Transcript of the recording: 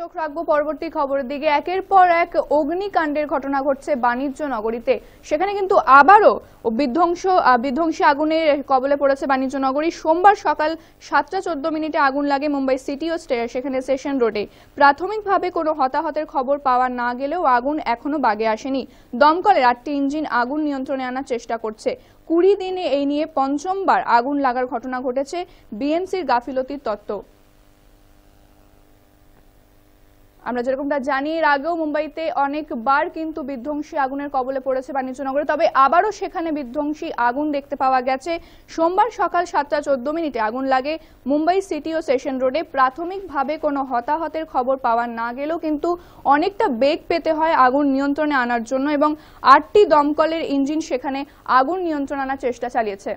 চোখ রাখবো পরবর্তী খবরের দিকে একের পর এক অগ্নিকাণ্ডের ঘটনা ঘটছে বাণিজ্য নগরীতে সেখানে কিন্তু আবারও বিধ্বংস বিধ্বংসী আগুনের কবলে পড়েছে বাণিজ্য নগরী সোমবার সকাল সাতটা চোদ্দ মিনিটে আগুন লাগে মুম্বাই সিটি ও সেখানে সেশন রোডে প্রাথমিকভাবে কোনো হতাহতের খবর পাওয়া না গেলেও আগুন এখনও বাগে আসেনি দমকলের আটটি ইঞ্জিন আগুন নিয়ন্ত্রণে আনার চেষ্টা করছে কুড়ি দিনে এই নিয়ে পঞ্চমবার আগুন লাগার ঘটনা ঘটেছে বিএমসির গাফিলতির তত্ত্ব আমরা যেরকমটা জানি এর আগেও মুম্বাইতে অনেকবার কিন্তু বিধ্বংসী আগুনের কবলে পড়েছে বাণিজ্যনগরে তবে আবারও সেখানে বিধ্বংসী আগুন দেখতে পাওয়া গেছে সোমবার সকাল সাতটা চোদ্দ মিনিটে আগুন লাগে মুম্বাই সিটি ও সেশন রোডে প্রাথমিকভাবে কোনো হতাহতের খবর পাওয়া না গেলেও কিন্তু অনেকটা বেগ পেতে হয় আগুন নিয়ন্ত্রণে আনার জন্য এবং আটটি দমকলের ইঞ্জিন সেখানে আগুন নিয়ন্ত্রণ আনার চেষ্টা চালিয়েছে